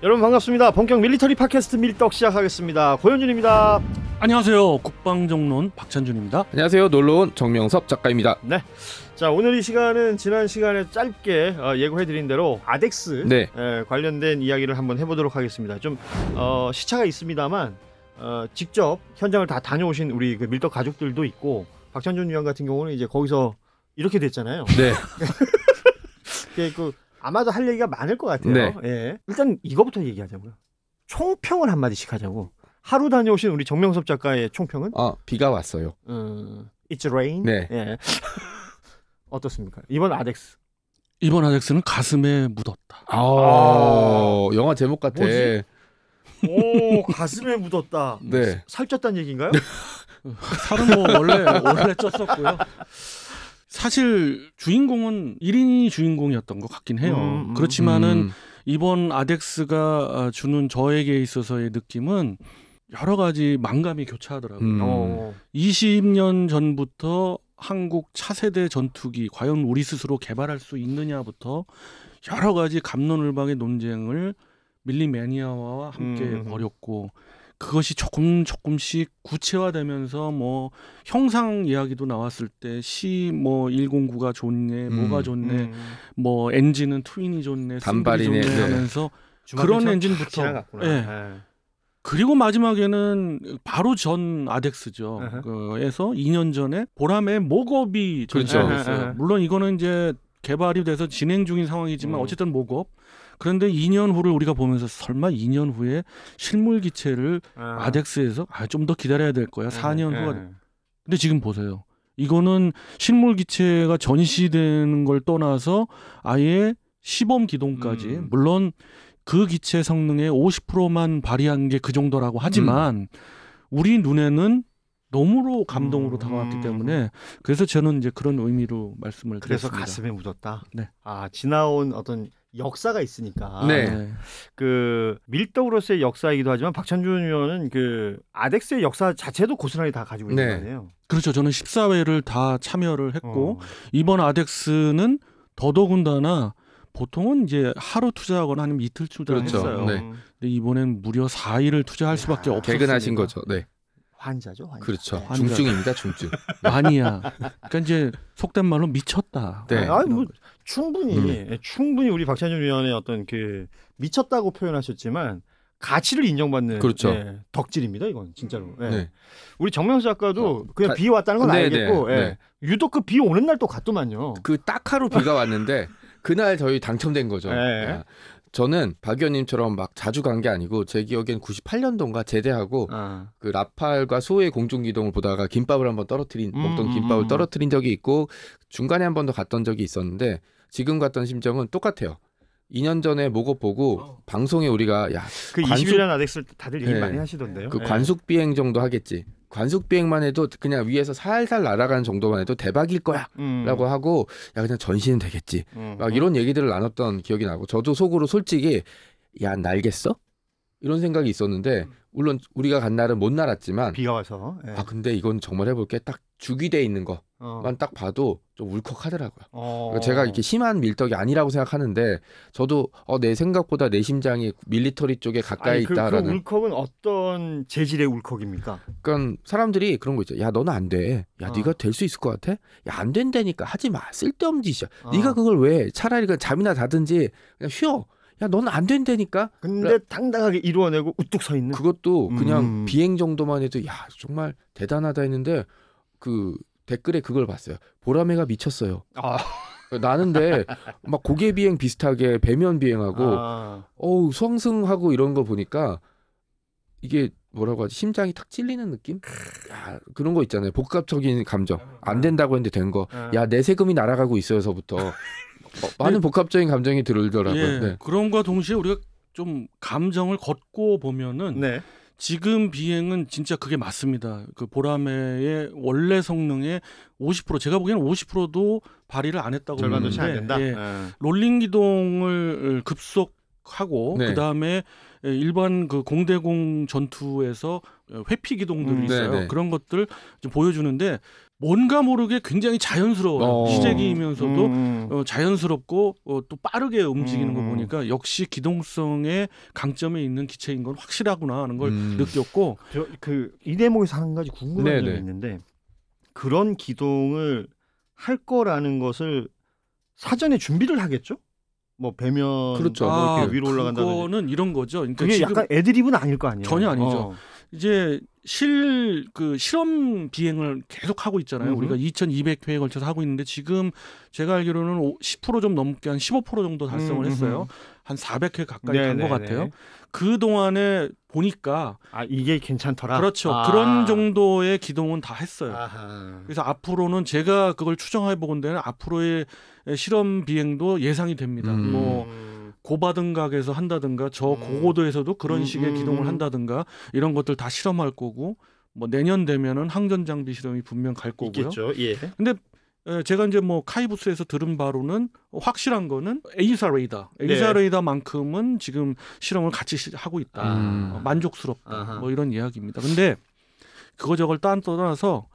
여러분 반갑습니다. 본격 밀리터리 팟캐스트 밀떡 시작하겠습니다. 고현준입니다. 안녕하세요. 국방정론 박찬준입니다. 안녕하세요. 놀러온 정명섭 작가입니다. 네. 자 오늘 이 시간은 지난 시간에 짧게 어, 예고해드린 대로 아덱스 네. 에, 관련된 이야기를 한번 해보도록 하겠습니다. 좀 어, 시차가 있습니다만 어, 직접 현장을 다 다녀오신 우리 그 밀떡 가족들도 있고 박찬준 위원 같은 경우는 이제 거기서 이렇게 됐잖아요. 네. 그 아마도 할 얘기가 많을 것 같아요. 네. 예. 일단 이거부터 얘기하자고요. 총평을 한마디씩 하자고. 하루 다녀오신 우리 정명섭 작가의 총평은? 아, 비가 왔어요. 음, It's rain. 네. 예. 어떻습니까? 이번 아덱스. 이번 아덱스는 가슴에 묻었다. 아, 아~ 영화 제목 같아. 뭐지? 오, 가슴에 묻었다. 네. 살쪘단 얘기인가요? 살은 뭐 원래 원래 쪘었고요. 사실 주인공은 1인이 주인공이었던 것 같긴 해요. 음, 음, 그렇지만은 음. 이번 아덱스가 아, 주는 저에게 있어서의 느낌은 여러 가지 망감이 교차하더라고요. 음. 어. 20년 전부터 한국 차세대 전투기 과연 우리 스스로 개발할 수 있느냐부터 여러 가지 감론을박의 논쟁을 밀리매니아와 함께 음, 음, 벌였고 그것이 조금 조금씩 구체화되면서 뭐 형상 이야기도 나왔을 때 시뭐 109가 좋네, 음, 뭐가 좋네, 음. 뭐 엔진은 트윈이 좋네, 단발이 좋네 네. 하면서 네. 그런 엔진부터 예. 네. 그리고 마지막에는 바로 전 아덱스죠. 예. 그에서 2년 전에 보람의 목업이 전시됐어요. 그렇죠. 예, 물론 이거는 이제 개발이 돼서 진행 중인 상황이지만 음. 어쨌든 목업. 그런데 2년 후를 우리가 보면서 설마 2년 후에 실물 기체를 아. 아덱스에서 아, 좀 더 기다려야 될 거야. 4년 네, 예, 예. 후가. 네. 근데 지금 보세요. 이거는 실물 기체가 전시되는 걸 떠나서 아예 시범 기동까지 음. 물론 그 기체 성능의 50%만 발휘한 게 그 정도라고 하지만 음. 우리 눈에는 너무로 감동으로 음. 다가왔기 음. 때문에 그래서 저는 이제 그런 의미로 말씀을 그래서 드렸습니다. 가슴에 묻었다. 네. 아 지나온 어떤 역사가 있으니까 네. 그 밀떡으로서의 역사이기도 하지만 박찬준 의원은 그 아덱스의 역사 자체도 고스란히 다 가지고 있는 네. 거예요. 그렇죠. 저는 14회를 다 참여를 했고 어. 이번 아덱스는 더더군다나 보통은 이제 하루 투자하거나 아니면 이틀 투자했어요. 그렇죠. 네. 근데 이번엔 무려 4일을 투자할 수밖에 없었어요. 개근하신 거죠. 네. 환자죠, 환자. 그렇죠. 네. 중증입니다, 중증. 아니야. 그러니까 이제 속된 말로 미쳤다. 네. 아, 니뭐 충분히 음. 예, 충분히 우리 박찬준 위원의 어떤 그 미쳤다고 표현하셨지만 가치를 인정받는 그렇죠. 예, 덕질입니다 이건 진짜로. 음. 예. 네. 우리 정명수 작가도 어, 그냥 가, 비 왔다는 건 네, 네. 알겠고 예. 네, 예. 유독 그 비 오는 날 또 갔더만요. 그 딱 하루 비가 왔는데 그날 저희 당첨된 거죠. 예. 예. 저는 박 의원님처럼 막 자주 간 게 아니고 제 기억엔 98년도인가 제대하고 아. 그 라팔과 소의 공중기동을 보다가 김밥을 한번 떨어뜨린 음, 먹던 음, 김밥을 음. 떨어뜨린 적이 있고 중간에 한 번 더 갔던 적이 있었는데 지금 갔던 심정은 똑같아요. 2년 전에 모고 보고 어. 방송에 우리가 야그 관숙... 21년 안 됐을 때 다들 얘기 네. 많이 하시던데요. 그 네. 관숙 비행 정도 하겠지. 관습 비행만 해도 그냥 위에서 살살 날아가는 정도만 해도 대박일 거야라고 음. 하고 야 그냥 전신는 되겠지 음. 막 이런 얘기들을 나눴던 기억이 나고 저도 속으로 솔직히 야 날겠어 이런 생각이 있었는데 음. 물론 우리가 간 날은 못 날았지만 비가 와서 예. 아 근데 이건 정말 해볼게 딱 죽이돼 있는 것만 어. 딱 봐도 좀 울컥하더라고요. 어. 그러니까 제가 이렇게 심한 밀떡이 아니라고 생각하는데 저도 어, 내 생각보다 내 심장이 밀리터리 쪽에 가까이 아니, 그, 그 있다라는. 그 울컥은 어떤 재질의 울컥입니까? 그러니까 사람들이 그런 거 있죠. 야 너는 안 돼. 야 어. 네가 될 수 있을 것 같아. 야 안 된다니까 하지 마. 쓸데없는 짓이야. 어. 네가 그걸 왜? 차라리 그 잠이나 자든지 그냥 쉬어. 야, 너는 안 된다니까. 근데 그러니까 당당하게 이루어내고 우뚝 서 있는. 그것도 그냥 음. 비행 정도만 해도 야 정말 대단하다 했는데 그 댓글에 그걸 봤어요. 보라매가 미쳤어요. 아. 나는데 막 고개 비행 비슷하게 배면 비행하고 아. 어우 수상승하고 이런 거 보니까 이게 뭐라고 하지 심장이 탁 찔리는 느낌? 야, 그런 거 있잖아요. 복합적인 감정. 아. 안 된다고 했는데 된 거. 아. 야, 내 세금이 날아가고 있어요서부터 어, 많은 복합적인 감정이 들더라고요. 예, 네. 그런거 동시에 우리가 좀 감정을 걷고 보면은 네. 지금 비행은 진짜 그게 맞습니다. 그 보라매의 원래 성능의 50% 제가 보기에는 50%도 발휘를 안 했다고 절반도 안 된다. 예, 네. 롤링 기동을 어, 급속하고 네. 그다음에 예, 일반 그 공대공 전투에서 어, 회피 기동들이 음. 있어요. 네, 네 그런 것들 좀 보여주는데 뭔가 모르게 굉장히 자연스러워요. 어. 시댁이면서도 음, 음. 어, 자연스럽고 어, 또 빠르게 움직이는 거 음, 음. 보니까 역시 기동성의 강점이 있는 기체인 건 확실하구나 하는 걸 음. 느꼈고 그 이 대목에서 한 가지 궁금한 네네. 점이 네. 있는데 그런 기동을 할 거라는 것을 사전에 준비를 하겠죠? 뭐 배면 그렇죠. 아, 뭐 위로 올라간다는 거는 이런 거죠. 그러니까 그게 약간 애드립은 아닐 거 아니에요? 전혀 아니죠. 어. 이제 실그 실험 비행을 계속 하고 있잖아요. 우리가 2,200회에 걸쳐서 하고 있는데 지금 제가 알기로는 10%좀 넘게 한 15% 정도 달성을 음, 했어요. 한 400회 가까이 간 것 같아요. 그 동안에 보니까 아 이게 괜찮더라. 그렇죠. 아. 그런 정도의 기동은 다 했어요. 아하. 그래서 앞으로는 제가 그걸 추정해 보건대는 앞으로의 실험 비행도 예상이 됩니다. 음. 뭐 음. 고바등각에서 한다든가 저 음. 고고도에서도 그런 음, 식의 음, 기동을 음. 한다든가 이런 것들 다 실험할 거고 뭐 내년 되면은 항전 장비 실험이 분명 갈 거고요. 있겠죠. 예. 근데 제가 이제 뭐 카이부스에서 들은 바로는 확실한 거는 에이사 레이더 에이사 네. 레이더만큼은 지금 실험을 같이 하고 있다. 아. 만족스럽다. 아하. 뭐 이런 이야기입니다. 근데 그거 저걸 딴 떠나서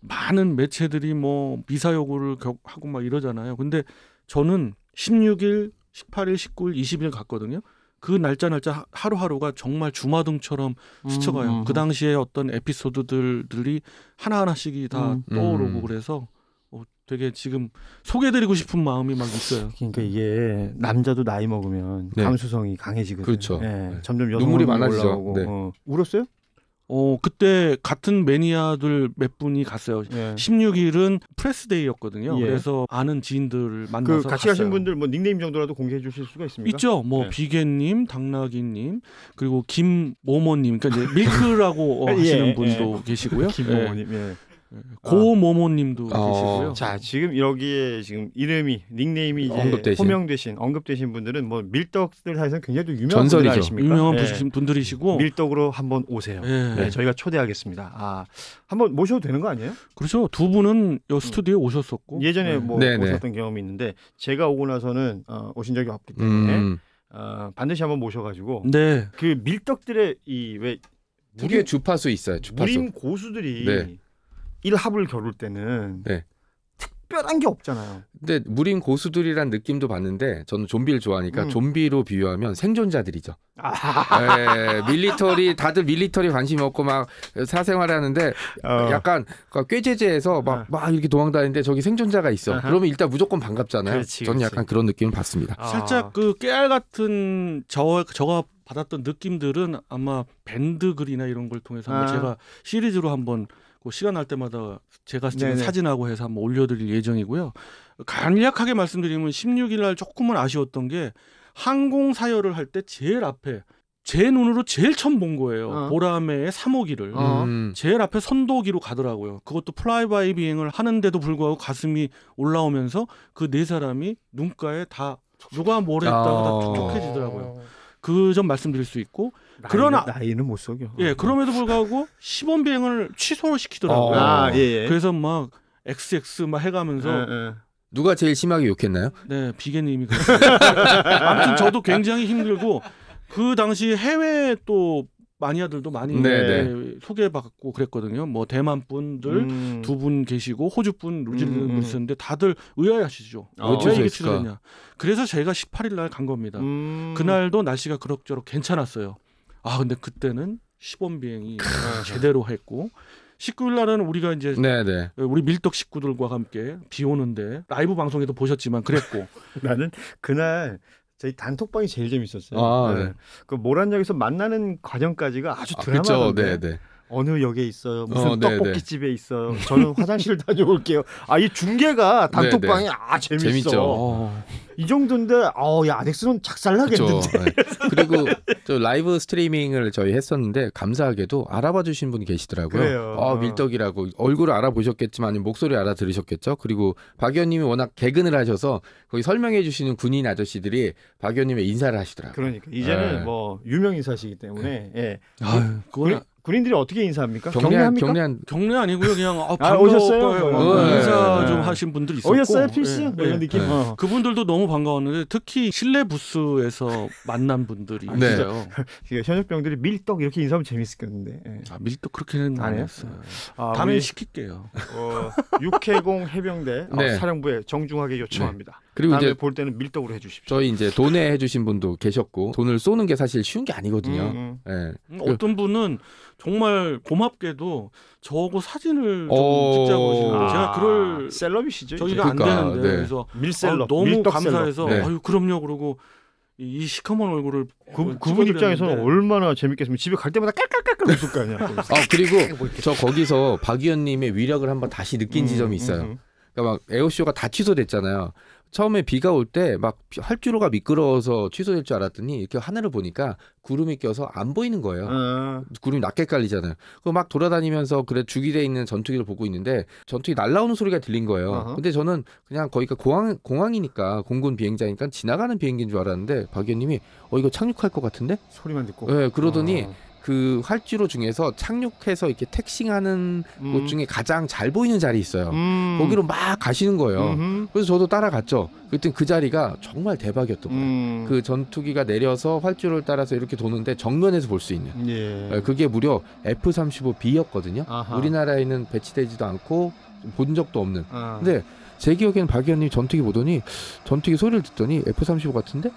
많은 매체들이 뭐 미사 요구를 하고 막 이러잖아요. 근데 저는 16일 18일, 19일, 20일 갔거든요. 그 날짜 날짜 하루하루가 정말 주마등처럼 음, 스쳐가요. 음, 음. 그 당시에 어떤 에피소드들들이 하나하나씩이 다 음. 음. 떠오르고 그래서 어, 되게 지금 소개드리고 해 싶은 마음이 막 있어요. 그러니까 이게 남자도 나이 먹으면 네. 감수성이 강해지거든요. 그렇죠. 네. 네. 점점 여성 눈물이 많아지죠. 네. 어. 울었어요? 어, 그때 같은 매니아들 몇 분이 갔어요. 예. 16일은 프레스데이였거든요. 예. 그래서 아는 지인들을 그 만나서 그 같이 갔어요. 가신 분들 뭐 닉네임 정도라도 공개해 주실 수가 있습니까? 있죠. 뭐 예. 비계님, 당나귀님, 그리고 김모모님, 그러니까 이제 밀크라고 어, 하시는 분도 예. 계시고요. 김모모님. 예. 고모모님도 아. 아. 계시고요. 자 지금 여기에 지금 이름이 닉네임이 이제 언급되신. 호명되신 언급되신 분들은 뭐 밀떡들 사이에서 굉장히 유명한 전설이죠. 아십니까? 유명한 예. 분들이시고 밀떡으로 한번 오세요. 예. 네, 저희가 초대하겠습니다. 아 한번 모셔도 되는 거 아니에요? 그렇죠. 두 분은 여 스튜디오에 오셨었고 예전에 네. 뭐 네네. 네. 오셨던 경험이 있는데 제가 오고 나서는 어, 오신 적이 없기 때문에 음. 어, 반드시 한번 모셔가지고 네. 그 밀떡들의 이왜 무게 주파수 있어요. 주파수. 무림 고수들이 네. 일합을 겨룰 때는 네. 특별한 게 없잖아요. 근데 무림 고수들이란 느낌도 받는데 저는 좀비를 좋아하니까 음. 좀비로 비유하면 생존자들이죠. 아. 예, 밀리터리 다들 밀리터리 관심 없고 막 사생활하는데 어. 약간 그 꾀죄제에서 막, 어. 막 이렇게 도망다니는데 저기 생존자가 있어. 아하. 그러면 일단 무조건 반갑잖아요. 그렇지, 저는 그렇지. 약간 그런 느낌을 받습니다. 아. 살짝 그 깨알 같은 저 저가 받았던 느낌들은 아마 밴드 글이나 이런 걸 통해서 아. 제가 시리즈로 한번 그 시간 날 때마다 제가 찍은 사진하고 해서 한번 올려드릴 예정이고요. 간략하게 말씀드리면 16일 날 조금은 아쉬웠던 게 항공 사열을 할 때 제일 앞에 제 눈으로 제일 처음 본 거예요. 어. 보라매의 3호기를 어. 음. 제일 앞에 선도기로 가더라고요. 그것도 플라이바이 비행을 하는데도 불구하고 가슴이 올라오면서 그 네 사람이 눈가에 다 누가 뭘 했다고 어. 다 촉촉해지더라고요. 그점 말씀드릴 수 있고 나이는, 그러나 나이는 못 속여. 예, 어. 그럼에도 불구하고 시범 비행을 취소를 시키더라고요. 어. 아, 예, 예. 그래서 막 XX 막 해가면서 예, 예. 누가 제일 심하게 욕했나요? 네, 비계님이 그랬어요. 아무튼 저도 굉장히 힘들고 그 당시 해외 또 마니아들도 많이 네, 네. 소개받고 그랬거든요. 뭐 대만 분들 음. 두분 계시고 호주 분 루질랜드 분 음, 있었는데 음. 다들 의아해하시죠. 어, 왜 이게 취냐 그래서 저가 18일 날 간 겁니다. 음. 그날도 날씨가 그럭저럭 괜찮았어요. 아 근데 그때는 시범 비행이 제대로 했고 19일 날은 우리가 이제 네네. 네. 우리 밀떡 식구들과 함께 비 오는데 라이브 방송에도 보셨지만 그랬고 나는 그날 저희 단톡방이 제일 재밌었어요. 아, 네. 네. 그 모란역에서 만나는 과정까지가 아주 아, 드라마던데. 아, 어느 역에 있어요. 무슨 어, 네, 네. 떡볶이 집에 있어요. 저는 화장실 다녀올게요. 아이 중계가 단톡방이 네네. 네. 아 재밌어. 재밌죠. 이 정도인데 어야 아, 아덱스는 작살나겠는데. 네. 그리고 저 라이브 스트리밍을 저희 했었는데 감사하게도 알아봐 주신 분이 계시더라고요. 그래요. 아, 어, 밀떡이라고 얼굴을 알아보셨겠지만 목소리 알아들으셨겠죠. 그리고 박 의원님이 워낙 개근을 하셔서 거기 설명해 주시는 군인 아저씨들이 박 의원님의 인사를 하시더라고요. 그러니까 이제는 네. 뭐 유명 인사시기 때문에 네. 예. 아유, 그건 군인들이 어떻게 인사합니까? 경례, 경례한 경례 아니고요. 그냥 아, 아 오셨어요. 어, 뭐, 네. 인사 좀 하신 분들 있었고. 오셨어요, 필스 네. 예, 뭐 이런 예. 느낌. 네. 어. 그분들도 너무 반가웠는데 특히 실내 부스에서 만난 분들이 아, 있어요. 현역병들이 밀떡 이렇게 인사하면 재밌었겠는데. 예. 아 밀떡 그렇게는 안 했어요. 아, 다음에 시킬게요. 어, 해공 해병대 어, 네. 사령부에 정중하게 요청합니다. 네. 그리고 이제 볼 때는 밀떡으로 해주십시오. 저희 이제 돈에 해주신 분도 계셨고 돈을 쏘는 게 사실 쉬운 게 아니거든요. 음, 음. 네. 음 어떤 분은 정말 고맙게도 저하고 사진을 좀 어. 찍자고 제가 아, 그럴 셀럽이시죠? 저희가 그러니까, 되는데 네. 그래서 아, 밀셀럽, 아, 너무 감사해서 네. 아유 그럼요 그러고 이 시커먼 얼굴을 그, 어, 그분 입장에서는 얼마나 재밌겠습니까? 집에 갈 때마다 깔깔깔깔 웃을 거 아니야. 아 그리고 저 거기서 박 의원님의 위력을 한번 다시 느낀 음, 지점이 있어요. 음, 음. 그러니까 막 에어쇼가 다 취소됐잖아요. 처음에 비가 올 때 막 활주로가 미끄러워서 취소될 줄 알았더니 이렇게 하늘을 보니까 구름이 껴서 안 보이는 거예요. 아. 구름이 낮게 깔리잖아요. 그 막 돌아다니면서 그래 주기돼 있는 전투기를 보고 있는데 전투기 날라오는 소리가 들린 거예요. 아하. 근데 저는 그냥 거기가 그 공항 공항이니까 공군 비행장이니까 지나가는 비행기인 줄 알았는데 박 의원님이 어 이거 착륙할 것 같은데 소리만 듣고. 예, 네, 그러더니 아. 그 활주로 중에서 착륙해서 이렇게 택싱하는 음. 곳 중에 가장 잘 보이는 자리 있어요. 음. 거기로 막 가시는 거예요. 음흠. 그래서 저도 따라갔죠. 그랬더니 그 자리가 정말 대박이었던 거예요. 음. 그 전투기가 내려서 활주로를 따라서 이렇게 도는데 정면에서 볼 수 있는. 예. 예. 그게 무려 F-35B였거든요. 아하. 우리나라에는 배치되지도 않고 본 적도 없는. 아. 근데 제 기억에는 박 의원님 전투기 보더니 전투기 소리를 듣더니 F-35 같은데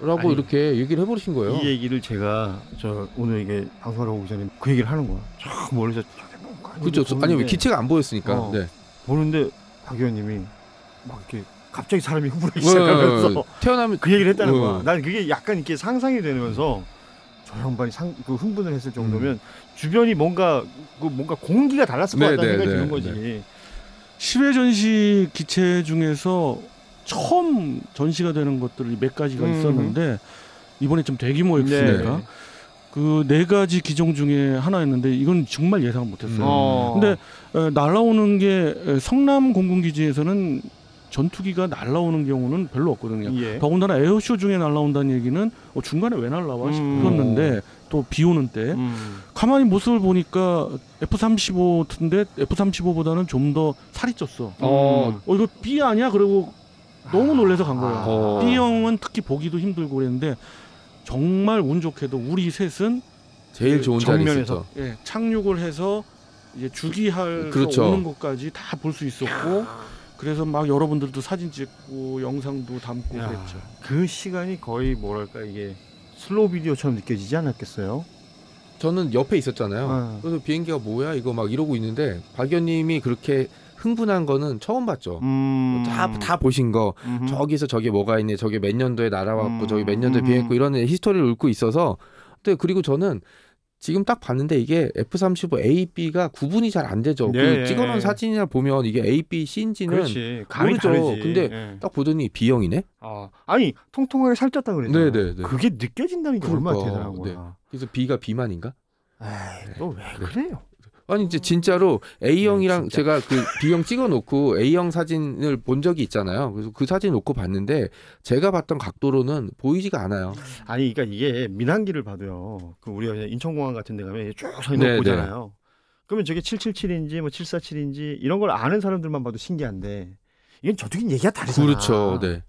라고 아니, 이렇게 얘기를 해버리신 거예요. 이 얘기를 제가 저 오늘 이게 방송하러 전에 그 얘기를 하는 거야. 저 멀리서 그죠. 아니 왜 기체가 안 보였으니까. 어, 네. 보는데 박 의원님이 막 이렇게 갑자기 사람이 흥분하기 네, 시작하면서 네, 네, 태어나면 그 얘기를 했다는 네. 거야. 난 그게 약간 이렇게 상상이 되면서 저 양반이 상, 그 흥분을 했을 정도면 음. 주변이 뭔가 그 뭔가 공기가 달랐을 것 네, 같다는 네, 생각이 드는 거지. 10회 전시 기체 중에서 처음 전시가 되는 것들이 몇 가지가 음. 있었는데 이번에 좀 대규모 엑스네가 네. 그네 가지 기종 중에 하나였는데 이건 정말 예상을 못했어요. 음. 어. 근데 에, 어, 날아오는 게 어, 성남 공군기지에서는 전투기가 날아오는 경우는 별로 없거든요. 예. 더군다나 에어쇼 중에 날아온다는 얘기는 어, 중간에 왜 날라와 음. 싶었는데 또 비 오는 때 음. 가만히 모습을 보니까 F-35인데 F-35보다는 좀 더 살이 쪘어. 어. 어 이거 B 아니야? 그리고 너무 놀래서 간 거예요. 아. 어. B형은 특히 보기도 힘들고 그랬는데 정말 운 좋게도 우리 셋은 제일 그 좋은 정면에서. 예, 착륙을 해서 이제 주기할 그렇죠. 오는 것까지 다 볼 수 있었고 그래서 막 여러분들도 사진 찍고 영상도 담고 야, 그랬죠. 그 시간이 거의 뭐랄까 이게 슬로우 비디오처럼 느껴지지 않았겠어요? 저는 옆에 있었잖아요. 네. 그래서 비행기가 뭐야 이거 막 이러고 있는데 박연님이 그렇게 흥분한 거는 처음 봤죠. 음. 다, 다 보신 거. 음흠. 저기서 저게 뭐가 있네. 저게 몇 년도에 날아왔고, 음. 저게 몇 년도에 음. 비행했고, 이런 히스토리를 읊고 있어서. 근데 네, 그리고 저는 지금 딱 봤는데 이게 F-35A, B가 구분이 잘 안 되죠. 예, 그 예, 찍어놓은 예. 사진이나 보면 이게 A, B, C인지는 모르죠. 근데 예. 딱 보더니 B형이네. 아, 아니 통통하게 살쪘다 그랬잖아. 네네네. 네, 네. 그게 느껴진다는 게 그러니까, 얼마나 대단한 거야. 네. 그래서 B가 B만인가? 에이, 또왜 그래요? 아니 이제 진짜로 A형이랑 네, 진짜. 제가 그 B형 찍어놓고 A형 사진을 본 적이 있잖아요. 그래서 그 사진 놓고 봤는데 제가 봤던 각도로는 보이지가 않아요. 음. 아니 그러니까 이게 민항기를 봐도요. 그우리 인천공항 같은 데 가면 쭉서 있는 네, 네, 보잖아요. 그러면 저게 777인지 뭐 747인지 이런 걸 아는 사람들만 봐도 신기한데 이건 저쪽인 얘기가 다르잖아. 그렇죠. 네.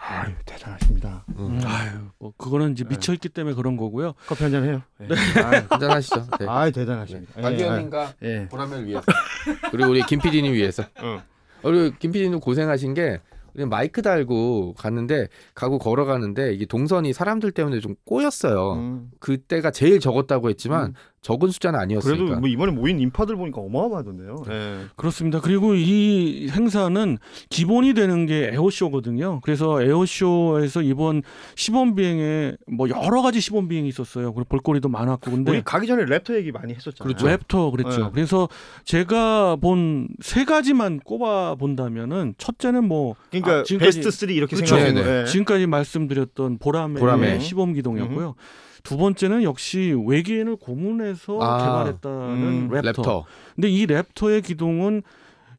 아유 대단하십니다. 음. 음. 아유 뭐 그거는 이제 네. 미쳐 있기 때문에 그런 거고요. 커피 한 잔 해요. 네. 네. 아유, 대단하시죠. 네. 아유 대단하십니다. 네. 예, 아, 박기현님과 예. 보람을 위해서 그리고 우리 김 PD님 위해서. 응. 우리 어. 어, 김 PD님 고생하신 게 마이크 달고 갔는데 가고 걸어가는데 이게 동선이 사람들 때문에 좀 꼬였어요. 음. 그때가 제일 적었다고 했지만 음. 적은 숫자는 아니었으니까. 그래도 뭐 이번에 모인 인파들 보니까 어마어마하던데요. 네. 예. 그렇습니다. 그리고 이 행사는 기본이 되는 게 에어쇼거든요. 그래서 에어쇼에서 이번 시범 비행에 뭐 여러 가지 시범 비행이 있었어요. 그리고 볼거리도 많았고 근데 우리 가기 전에 랩터 얘기 많이 했었잖아요. 그렇죠. 랩터 그랬죠. 네. 그래서 제가 본 세 가지만 꼽아 본다면은 첫째는 뭐 그러니까 아, 지금까지, 베스트 3 이렇게 그렇죠. 생각해요. 네. 예. 지금까지 말씀드렸던 보람의, 보람의. 시범 기동이었고요. 음두 번째는 역시 외계인을 고문해서 아, 개발했다는 음, 랩터. 랩터. 근데 이 랩터의 기동은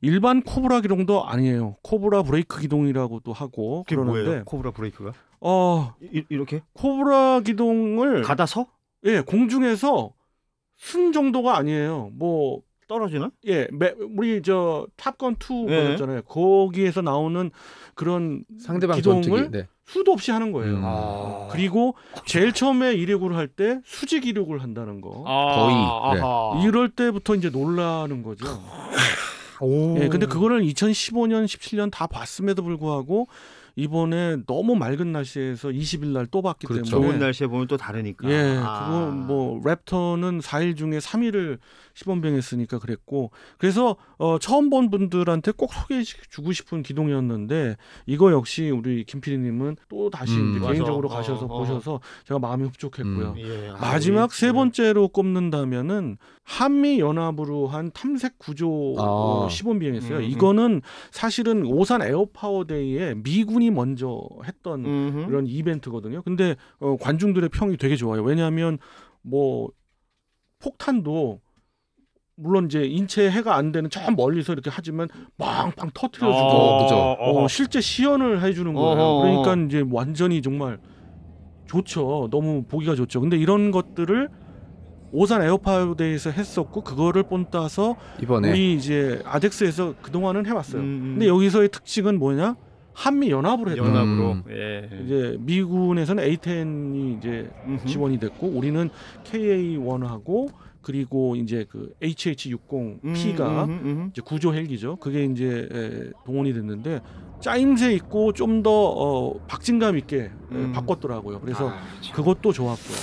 일반 코브라 기동도 아니에요. 코브라 브레이크 기동이라고도 하고 그러는데 뭐예요? 코브라 브레이크가 어 이, 렇게 코브라 기동을 가다서 예 공중에서 순 정도가 아니에요. 뭐 떨어지나? 예, 매, 우리 저 탑건 2 예. 잖아요 거기에서 나오는 그런 상대방 기동을 전투기, 네. 수도 없이 하는 거예요. 음. 아. 그리고 제일 처음에 이력을 할 때 수직 이력을 한다는 거. 아. 거의. 네. 이럴 때부터 이제 놀라는 거죠. 오. 예, 근데 그거를 2015년, 17년 다 봤음에도 불구하고 이번에 너무 맑은 날씨에서 20일 날 또 봤기 그렇죠. 때문에 좋은 날씨에 보면 또 다르니까. 예, 아. 그거 뭐 랩터는 4일 중에 3일을 시범병했으니까 그랬고 그래서 어, 처음 본 분들한테 꼭 소개해 주고 싶은 기동이었는데 이거 역시 우리 김PD님은 또 다시 음, 개인적으로 맞아. 가셔서 어, 어, 보셔서 제가 마음이 흡족했고요. 음, 예. 마지막 아세 예. 번째로 꼽는다면은 한미 연합으로 한 탐색 구조 아. 시범 비행했어요. 음, 음, 이거는 사실은 오산 에어파워데이에 미군이 먼저 했던 음흠. 그런 이벤트거든요. 근데 어, 관중들의 평이 되게 좋아요. 왜냐하면 뭐 폭탄도 물론 이제 인체 해가 안 되는 저 멀리서 이렇게 하지만 빵빵 터트려 주고 어, 그죠. 어, 실제 시연을 해주는 거예요. 어허. 그러니까 이제 완전히 정말 좋죠. 너무 보기가 좋죠. 근데 이런 것들을 오산 에어파워데이에서 했었고 그거를 본따서 이번에 우리 이제 아덱스에서 그동안은 해왔어요. 음, 음. 근데 여기서의 특징은 뭐냐? 한미 연합으로 했다. 연합으로. 음. 예. 이제 미군에서는 A10이 이제 음흠. 지원이 됐고 우리는 KA1하고 그리고 이제 그 HH60P가 음, 이제 구조 헬기죠. 그게 이제 동원이 됐는데 짜임새 있고 좀더 어, 박진감 있게 에, 음. 바꿨더라고요. 그래서 아, 그렇죠. 그것도 좋았고요.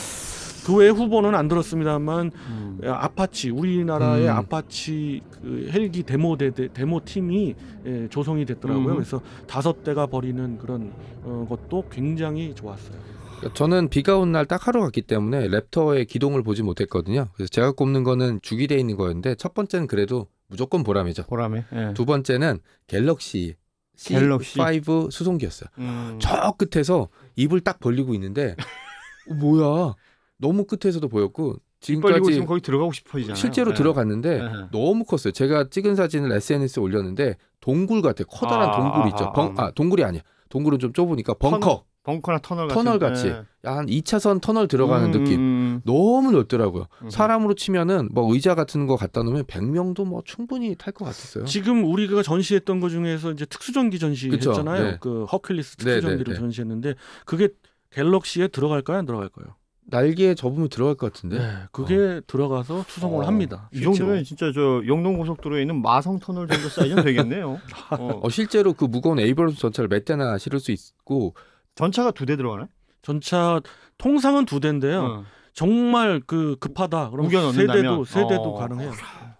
그외 후보는 안 들었습니다만 음. 예, 아파치 우리나라의 음. 아파치 그 헬기 데모 대 데모 팀이 예, 조성이 됐더라고요. 음. 그래서 다섯 대가 버리는 그런 어, 것도 굉장히 좋았어요. 그러니까 저는 비가 온 날 딱 하루 갔기 때문에 랩터의 기동을 보지 못했거든요. 그래서 제가 꼽는 거는 주기돼 있는 거였는데 첫 번째는 그래도 무조건 보람이죠. 보람에. 예. 두 번째는 갤럭시 갤럭시 5 수송기였어요. 음. 저 끝에서 입을 딱 벌리고 있는데 어, 뭐야 너무 끝에서도 보였고 지금까지 지금 거기 들어가고 싶어지잖아요. 실제로 네. 들어갔는데 네. 너무 컸어요. 제가 찍은 사진을 SNS에 올렸는데 동굴 같아. 커다란 아, 동굴 이 아, 있죠. 아, 벙, 음. 아, 동굴이 아니야. 동굴은 좀 좁으니까 벙커. 턴, 벙커나 터널, 터널 같이. 네. 한 2차선 터널 들어가는 음, 느낌. 음, 음. 너무 넓더라고요. 음. 사람으로 치면은 뭐 의자 같은 거 갖다 놓으면 100명도 뭐 충분히 탈 것 같았어요. 지금 우리가 전시했던 것 중에서 이제 특수전기 전시했잖아요. 네. 그 허클리스 네, 네, 특수전기를 네. 전시했는데 그게 갤럭시에 들어갈까요? 안 들어갈까요? 날개에 접으면 들어갈 것 같은데. 네, 그게 어. 들어가서 수송을 어. 합니다. 이 정도면 진짜 저 영동 고속도로에 있는 마성 터널 정도 사이즈 되겠네요. 어. 어. 실제로 그 무거운 에이브럼스 전차를 몇 대나 실을 수 있고 전차가 두 대 들어가나? 전차 통상은 두 대인데요. 음. 정말 그 급하다. 그럼 세 대도 세 대도 어. 가능해요.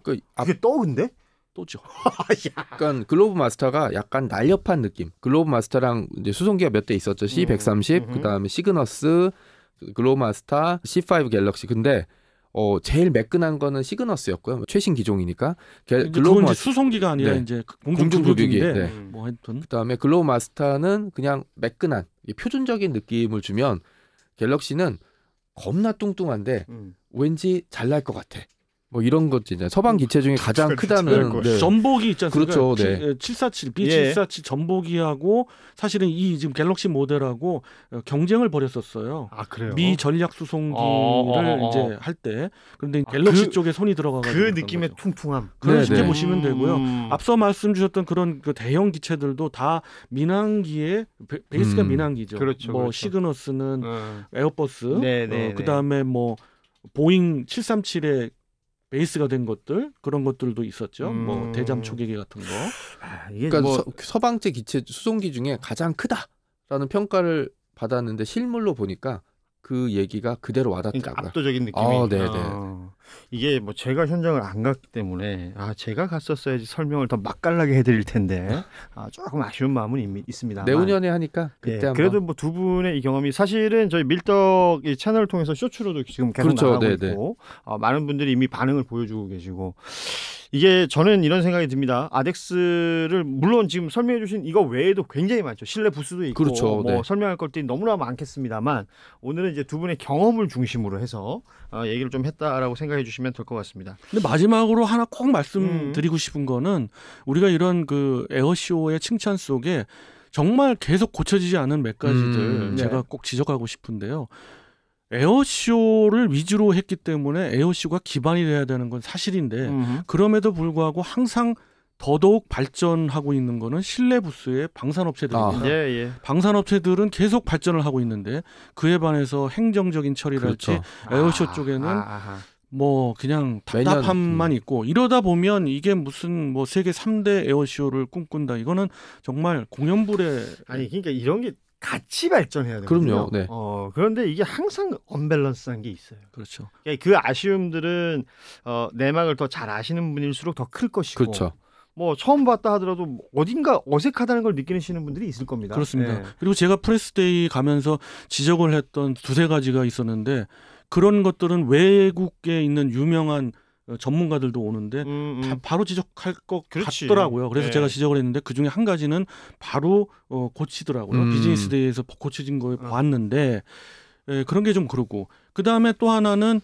그 그게 떠 근데? 또죠. 약간 글로브 마스터가 약간 날렵한 느낌. 글로브 마스터랑 이제 수송기가 몇 대 있었죠. C130, 음, 음, 음. 그다음에 시그너스, 글로마스타, C5 갤럭시. 근데 어 제일 매끈한 거는 시그너스였고요. 최신 기종이니까. 글로마 수송기가 아니라 네. 이제 그 공중급유기. 네. 음, 뭐 그다음에 글로마스타는 그냥 매끈한 표준적인 느낌을 주면 갤럭시는 겁나 뚱뚱한데 음. 왠지 잘 날 것 같아. 뭐 이런 것들 이제 서방 음, 기체 중에 그 가장 크다는 네. 전복이 있잖아요. 그렇죠. 네. 747 B747 예. 전복이하고 사실은 이 지금 갤럭시 모델하고 어, 경쟁을 벌였었어요. 아 그래요? 미 전략 수송기를 어, 어, 아, 이제 할때 그런데 갤럭시 그, 쪽에 손이 들어가가지고 그 느낌의 거죠. 퉁퉁함 그런 네, 식으로 네. 보시면 되고요. 음. 앞서 말씀 주셨던 그런 그 대형 기체들도 다 민항기의 베, 이스가 음. 민항기죠. 그렇죠. 뭐 그렇죠. 시그너스는 음. 에어버스. 어, 그다음에 뭐 보잉 737의 베이스가 된 것들 그런 것들도 있었죠. 뭐 음. 뭐 대잠 초계기 같은 거. 아, 그러니까 뭐... 서, 방제 기체 수송기 중에 가장 크다라는 평가를 받았는데 실물로 보니까 그 얘기가 그대로 와닿더라고요. 그러니까 압도적인 느낌이. 아, 네, 네. 이게 뭐 제가 현장을 안 갔기 때문에 아 제가 갔었어야지 설명을 더 맛깔나게 해드릴 텐데 아 조금 아쉬운 마음은 있습니다. 내후년에 하니까 그때 네, 그래도 뭐 두 분의 이 경험이 사실은 저희 밀떡 이 채널을 통해서 쇼츠로도 지금 계속 그렇죠, 나가고 네네. 네. 있고 어, 많은 분들이 이미 반응을 보여주고 계시고 이게 저는 이런 생각이 듭니다. 아덱스를 물론 지금 설명해 주신 이거 외에도 굉장히 많죠. 실내 부스도 있고 그렇죠. 뭐 네. 설명할 것들이 너무나 많겠습니다만 오늘은 이제 두 분의 경험을 중심으로 해서 어, 얘기를 좀 했다라고 생각해 주시면 될 것 같습니다. 근데 마지막으로 하나 꼭 말씀드리고 음. 싶은 거는 우리가 이런 그 에어쇼의 칭찬 속에 정말 계속 고쳐지지 않은 몇 가지들 음, 네. 제가 꼭 지적하고 싶은데요. 에어쇼를 위주로 했기 때문에 에어쇼가 기반이 돼야 되는 건 사실인데 음흠. 그럼에도 불구하고 항상 더더욱 발전하고 있는 거는 실내 부스의 방산업체들입니다. 아, 예, 예. 방산업체들은 계속 발전을 하고 있는데 그에 반해서 행정적인 처리랄지 그렇죠. 아, 에어쇼 아, 쪽에는 아, 아, 뭐 그냥 답답함만 매년, 음. 있고 이러다 보면 이게 무슨 뭐 세계 3대 에어쇼를 꿈꾼다 이거는 정말 공연불에 아니 그러니까 이런 게 같이 발전해야 되거든요. 그럼요. 네. 어, 그런데 이게 항상 언밸런스한 게 있어요. 그렇죠. 그러니까 그 아쉬움들은 어, 내막을 더 잘 아시는 분일수록 더 클 것이고. 그렇죠. 뭐 처음 봤다 하더라도 어딘가 어색하다는 걸 느끼시는 분들이 있을 겁니다. 그렇습니다. 네. 그리고 제가 프레스데이 가면서 지적을 했던 두세 가지가 있었는데 그런 것들은 외국에 있는 유명한 전문가들도 오는데 음, 음. 바, 로 지적할 것 그렇지. 같더라고요. 그래서 네. 제가 지적을 했는데 그 중에 한 가지는 바로 어, 고치더라고요. 음. 비즈니스 대이에서 고쳐진 거 어. 봤는데 예, 그런 게 좀 그렇고 그 다음에 또 하나는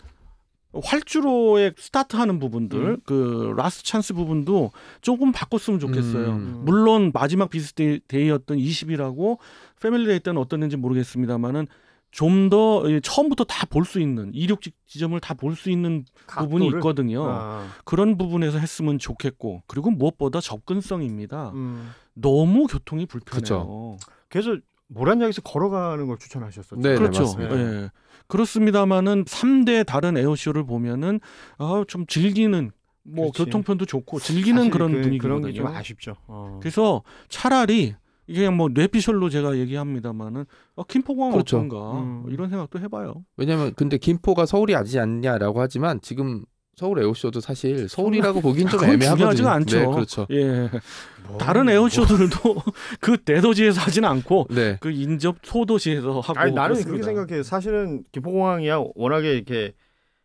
활주로의 스타트하는 부분들, 음. 그 라스트 찬스 부분도 조금 바꿨으면 좋겠어요. 음. 물론 마지막 비스데이였던 2 0일라고 패밀리 데이 때는 어땠는지 모르겠습니다만은 좀더 처음부터 다 볼 수 있는 이륙 지점을 다 볼 수 있는 각도를? 부분이 있거든요. 아. 그런 부분에서 했으면 좋겠고 그리고 무엇보다 접근성입니다. 음. 너무 교통이 불편해요. 그쵸. 그래 모란역에서 걸어가는 걸 추천하셨었죠. 네, 네 그렇죠. 네, 네. 예. 그렇습니다만은 3대 다른 에어쇼를 보면은 아, 좀 즐기는 뭐 그렇지. 교통편도 좋고 즐기는 그런 그, 분위기거든요. 그런 게 좀 아쉽죠. 어. 그래서 차라리 이게 뭐 뇌피셜로 제가 얘기합니다만은 어, 김포공항 그렇죠. 어떤가 음. 이런 생각도 해봐요. 왜냐면 근데 김포가 서울이 아니지 않냐라고 하지만 지금 서울 에어쇼도 사실 서울이라고 보긴 좀 애매하거든요. 지가 않죠. 네, 그렇죠. 예. 뭐, 다른 뭐. 에어쇼들도 뭐. 그 대도시에서 하진 않고 네. 그 인접 소도시에서 하고. 아니, 나는 그렇게 생각해. 사실은 김포공항이야 워낙에 이렇게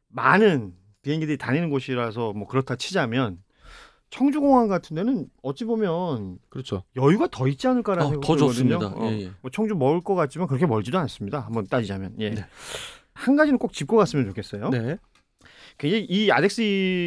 많은 비행기들이 다니는 곳이라서 뭐 그렇다 치자면 청주공항 같은 데는 어찌 보면 그렇죠. 여유가 더 있지 않을까라는 어, 더 좋습니다. 어, 예, 예. 뭐 청주 멀을 것 같지만 그렇게 멀지도 않습니다. 한번 따지자면 예. 네. 한 가지는 꼭 짚고 갔으면 좋겠어요. 네. 굉장히 이 아덱스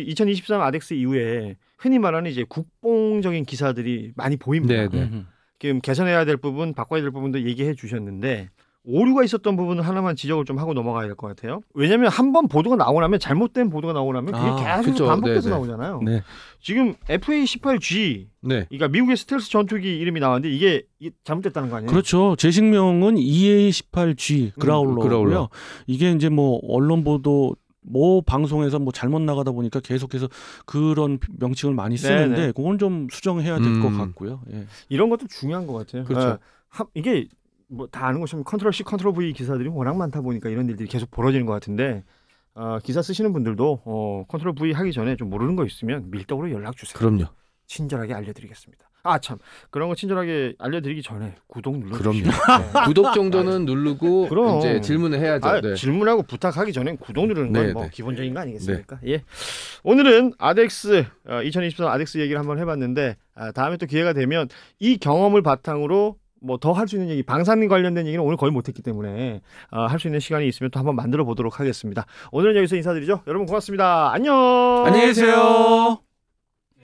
2023 아덱스 이후에 흔히 말하는 이제 국뽕적인 기사들이 많이 보입니다. 네, 네. 음. 지금 개선해야 될 부분, 바꿔야 될 부분도 얘기해 주셨는데 오류가 있었던 부분 을 하나만 지적을 좀 하고 넘어가야 될 것 같아요. 왜냐하면 한 번 보도가 나오고 나면 잘못된 보도가 나오고 나면 그게 아, 계속 그쵸. 그렇죠. 반복해서 네네. 네. 나오잖아요. 네. 지금 FA-18G, 네. 그러니까 미국의 스텔스 전투기 이름이 나왔는데 이게, 잘못됐다는 거 아니에요? 그렇죠. 제식명은 EA-18G 음, 그라울러고요. 음, 이게 이제 뭐 언론 보도 뭐 방송에서 뭐 잘못 나가다 보니까 계속해서 그런 명칭을 많이 네, 쓰는데 네네. 그건 좀 수정해야 될것 음. 음. 같고요. 예. 이런 것도 중요한 것 같아요. 그렇죠. 네. 어, 하, 이게 뭐다 아는 것처럼 컨트롤 C, 컨트롤 V 기사들이 워낙 많다 보니까 이런 일들이 계속 벌어지는 것 같은데 어, 기사 쓰시는 분들도 어, 컨트롤 V 하기 전에 좀 모르는 거 있으면 밀떡으로 연락 주세요. 그럼요. 친절하게 알려드리겠습니다. 아 참 그런 거 친절하게 알려드리기 전에 구독 눌러. 그럼요. 네. 구독 정도는 아, 누르고 그럼. 이제 질문을 해야죠. 아, 네. 질문하고 부탁하기 전에 구독 누르는 건뭐 네, 네. 기본적인 거 아니겠습니까? 네. 예. 오늘은 아덱스 어, 2023 아덱스 얘기를 한번 해봤는데 아, 다음에 또 기회가 되면 이 경험을 바탕으로 뭐더할수 있는 얘기 방산 관련된 얘기는 오늘 거의 못했기 때문에 어, 할 수 있는 시간이 있으면 또 한번 만들어 보도록 하겠습니다. 오늘은 여기서 인사드리죠. 여러분 고맙습니다. 안녕. 안녕히 계세요.